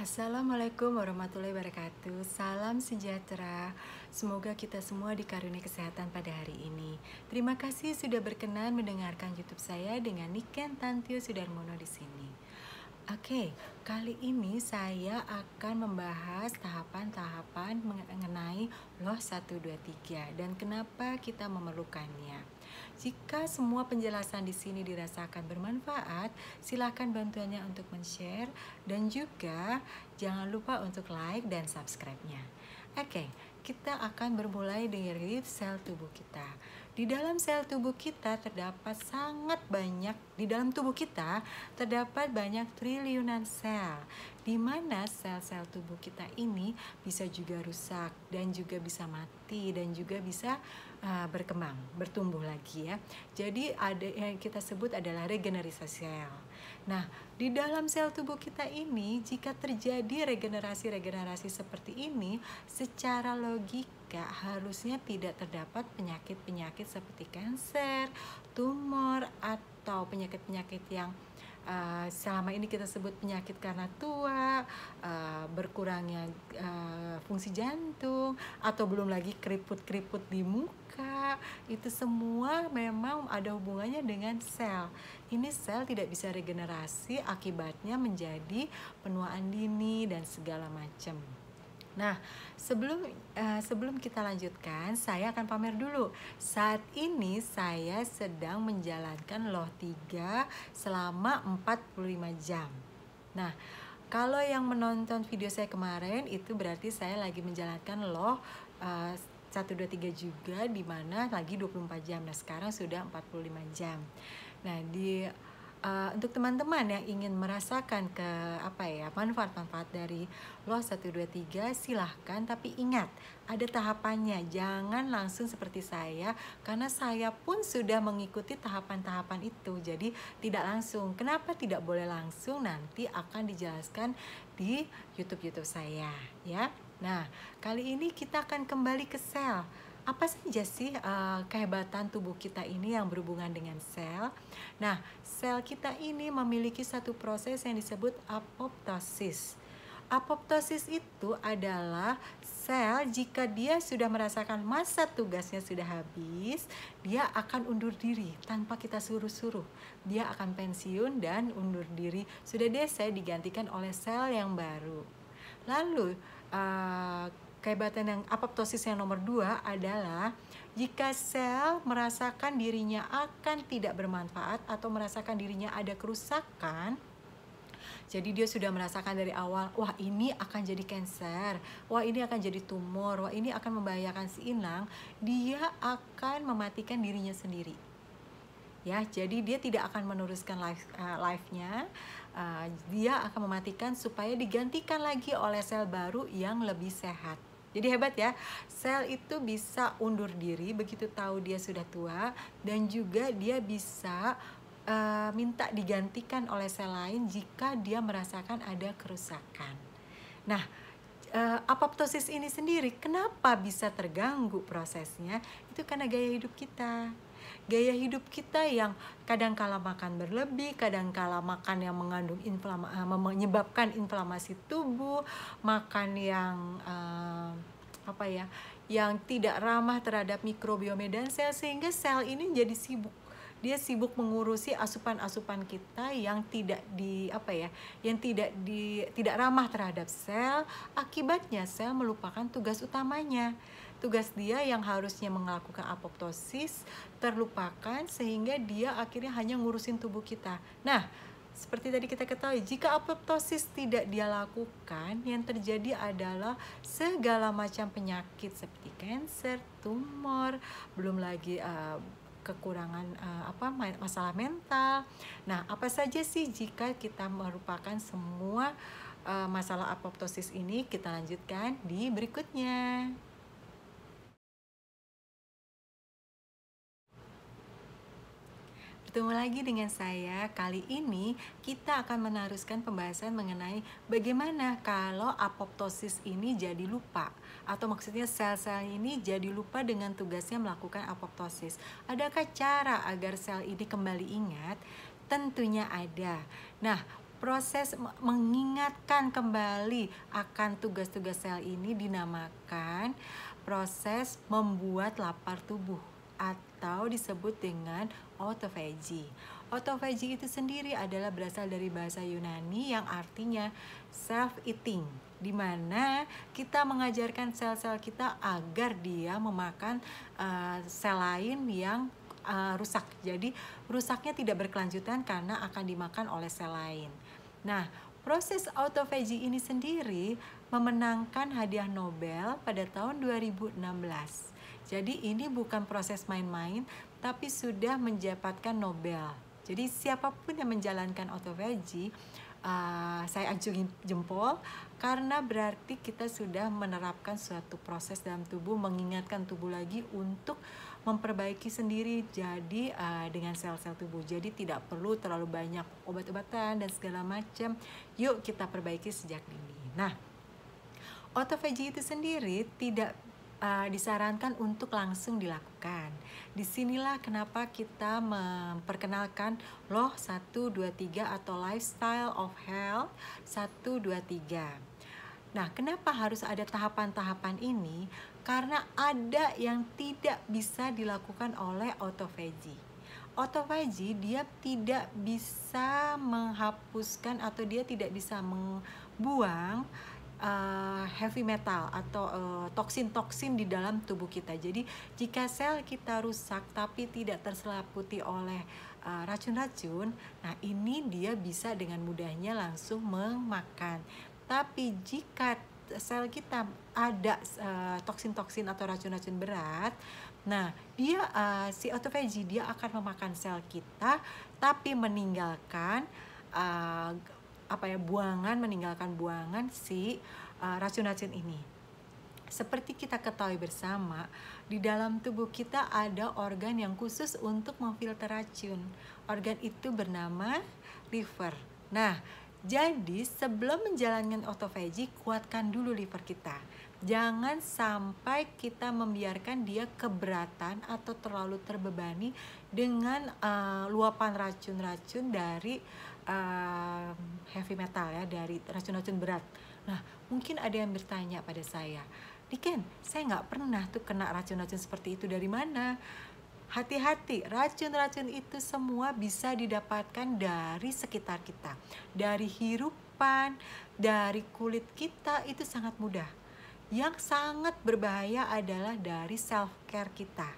Assalamualaikum warahmatullahi wabarakatuh. Salam sejahtera. Semoga kita semua dikaruniai kesehatan pada hari ini. Terima kasih sudah berkenan mendengarkan YouTube saya dengan Niken Tantio Sudarmono di sini. Oke, kali ini saya akan membahas tahapan-tahapan mengenai loh 123 dan kenapa kita memerlukannya. Jika semua penjelasan di sini dirasakan bermanfaat, silakan bantuannya untuk men-share dan juga jangan lupa untuk like dan subscribe-nya. Oke, kita akan bermulai dari sel tubuh kita. Di dalam sel tubuh kita terdapat sangat banyak, di dalam tubuh kita terdapat banyak triliunan sel di mana sel-sel tubuh kita ini bisa juga rusak dan juga bisa mati dan juga bisa uh, berkembang, bertumbuh lagi ya. Jadi ada yang kita sebut adalah regenerasi sel. Nah, di dalam sel tubuh kita ini jika terjadi regenerasi-regenerasi seperti ini secara logika harusnya tidak terdapat penyakit-penyakit seperti kanker, tumor atau penyakit-penyakit yang Eh, selama ini kita sebut penyakit karena tua, uh, berkurangnya uh, fungsi jantung, atau belum lagi keriput-keriput di muka, itu semua memang ada hubungannya dengan sel. Ini sel tidak bisa regenerasi, akibatnya menjadi penuaan dini dan segala macam. Nah, sebelum uh, sebelum kita lanjutkan, saya akan pamer dulu. Saat ini saya sedang menjalankan loh 3 selama 45 jam. Nah, kalau yang menonton video saya kemarin itu berarti saya lagi menjalankan loh uh, 1 2 3 juga di mana lagi 24 jam. Nah, sekarang sudah 45 jam. Nah, di uh, untuk teman-teman yang ingin merasakan ke apa ya manfaat-manfaat dari los 123 silahkan tapi ingat ada tahapannya jangan langsung seperti saya karena saya pun sudah mengikuti tahapan-tahapan itu jadi tidak langsung kenapa tidak boleh langsung nanti akan dijelaskan di YouTube YouTube saya ya nah kali ini kita akan kembali ke sel apa saja sih uh, kehebatan tubuh kita ini yang berhubungan dengan sel? Nah, sel kita ini memiliki satu proses yang disebut apoptosis. Apoptosis itu adalah sel jika dia sudah merasakan masa tugasnya sudah habis, dia akan undur diri tanpa kita suruh-suruh. Dia akan pensiun dan undur diri. Sudah deh saya digantikan oleh sel yang baru. Lalu uh, Kehebatan yang apoptosis yang nomor dua adalah jika sel merasakan dirinya akan tidak bermanfaat atau merasakan dirinya ada kerusakan, jadi dia sudah merasakan dari awal, wah ini akan jadi cancer, wah ini akan jadi tumor, wah ini akan membahayakan si inang, dia akan mematikan dirinya sendiri. Ya, jadi dia tidak akan meneruskan life uh, life-nya. Uh, dia akan mematikan supaya digantikan lagi oleh sel baru yang lebih sehat. Jadi hebat ya, sel itu bisa undur diri begitu tahu dia sudah tua dan juga dia bisa e, minta digantikan oleh sel lain jika dia merasakan ada kerusakan. Nah, e, apoptosis ini sendiri kenapa bisa terganggu prosesnya? Itu karena gaya hidup kita gaya hidup kita yang kadang-kala makan berlebih, kadang-kala makan yang mengandung inflama, eh, menyebabkan inflamasi tubuh, makan yang uh, apa ya, yang tidak ramah terhadap mikrobiome dan sel sehingga sel ini jadi sibuk dia sibuk mengurusi asupan-asupan kita yang tidak di apa ya yang tidak di tidak ramah terhadap sel akibatnya sel melupakan tugas utamanya tugas dia yang harusnya melakukan apoptosis terlupakan sehingga dia akhirnya hanya ngurusin tubuh kita nah seperti tadi kita ketahui, jika apoptosis tidak dia lakukan, yang terjadi adalah segala macam penyakit seperti kanker, tumor, belum lagi uh, kekurangan uh, apa masalah mental. Nah, apa saja sih jika kita merupakan semua uh, masalah apoptosis ini kita lanjutkan di berikutnya. Bertemu lagi dengan saya. Kali ini kita akan meneruskan pembahasan mengenai bagaimana kalau apoptosis ini jadi lupa atau maksudnya sel-sel ini jadi lupa dengan tugasnya melakukan apoptosis. Adakah cara agar sel ini kembali ingat? Tentunya ada. Nah, proses mengingatkan kembali akan tugas-tugas sel ini dinamakan proses membuat lapar tubuh atau disebut dengan autophagy. Autophagy itu sendiri adalah berasal dari bahasa Yunani yang artinya self-eating, di mana kita mengajarkan sel-sel kita agar dia memakan uh, sel lain yang uh, rusak. Jadi rusaknya tidak berkelanjutan karena akan dimakan oleh sel lain. Nah, proses autophagy ini sendiri memenangkan hadiah Nobel pada tahun 2016 jadi ini bukan proses main-main, tapi sudah mendapatkan Nobel. Jadi siapapun yang menjalankan autophagy, uh, saya acungin jempol karena berarti kita sudah menerapkan suatu proses dalam tubuh, mengingatkan tubuh lagi untuk memperbaiki sendiri jadi uh, dengan sel-sel tubuh jadi tidak perlu terlalu banyak obat-obatan dan segala macam yuk kita perbaiki sejak dini nah autophagy itu sendiri tidak uh, disarankan untuk langsung dilakukan. Disinilah kenapa kita memperkenalkan loh 123 atau lifestyle of health 123. Nah, kenapa harus ada tahapan-tahapan ini? Karena ada yang tidak bisa dilakukan oleh autophagy. Autophagy dia tidak bisa menghapuskan atau dia tidak bisa membuang uh, heavy metal atau eh, toksin-toksin uh, di dalam tubuh kita. Jadi jika sel kita rusak tapi tidak terselaputi oleh eh, racun-racun, uh, nah ini dia bisa dengan mudahnya langsung memakan. Tapi jika sel kita ada toksin-toksin uh, atau racun-racun berat, nah dia uh, si autophagy dia akan memakan sel kita tapi meninggalkan uh, apa ya buangan meninggalkan buangan si eh, racun-racun ini. Seperti kita ketahui bersama, di dalam tubuh kita ada organ yang khusus untuk memfilter racun. Organ itu bernama liver. Nah, jadi sebelum menjalankan autofagi, kuatkan dulu liver kita. Jangan sampai kita membiarkan dia keberatan atau terlalu terbebani dengan uh, luapan racun-racun dari um, heavy metal ya dari racun-racun berat. Nah, mungkin ada yang bertanya pada saya, Diken saya nggak pernah tuh kena racun-racun seperti itu dari mana? Hati-hati, racun-racun itu semua bisa didapatkan dari sekitar kita, dari hirupan, dari kulit kita itu sangat mudah. Yang sangat berbahaya adalah dari self care kita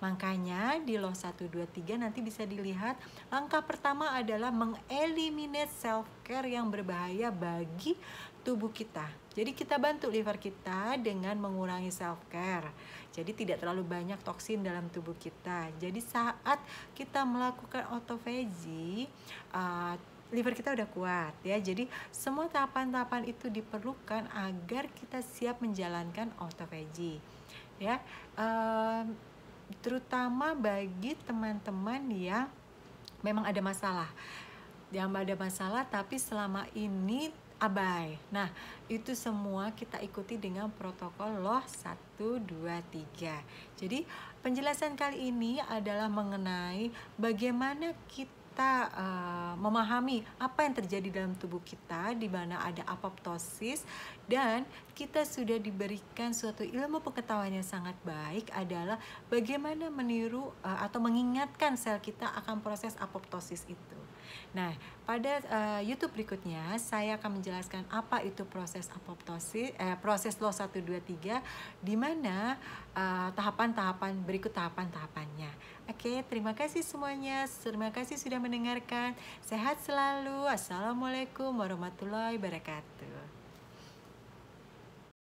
Makanya di Law 123 nanti bisa dilihat langkah pertama adalah mengeliminate self care yang berbahaya bagi tubuh kita. Jadi kita bantu liver kita dengan mengurangi self care. Jadi tidak terlalu banyak toksin dalam tubuh kita. Jadi saat kita melakukan autophagy uh, liver kita udah kuat ya. Jadi semua tahapan-tahapan itu diperlukan agar kita siap menjalankan autophagy. Ya terutama bagi teman-teman yang memang ada masalah yang ada masalah tapi selama ini abai. Nah, itu semua kita ikuti dengan protokol loh 1 2 3. Jadi, penjelasan kali ini adalah mengenai bagaimana kita kita uh, memahami apa yang terjadi dalam tubuh kita di mana ada apoptosis dan kita sudah diberikan suatu ilmu pengetahuan yang sangat baik adalah bagaimana meniru uh, atau mengingatkan sel kita akan proses apoptosis itu. Nah, pada uh, YouTube berikutnya saya akan menjelaskan apa itu proses apoptosis, eh, proses lo 123 di mana tahapan eh, tahapan-tahapan berikut tahapan-tahapannya. Oke, okay, terima kasih semuanya. Terima kasih sudah mendengarkan. Sehat selalu. Assalamualaikum warahmatullahi wabarakatuh.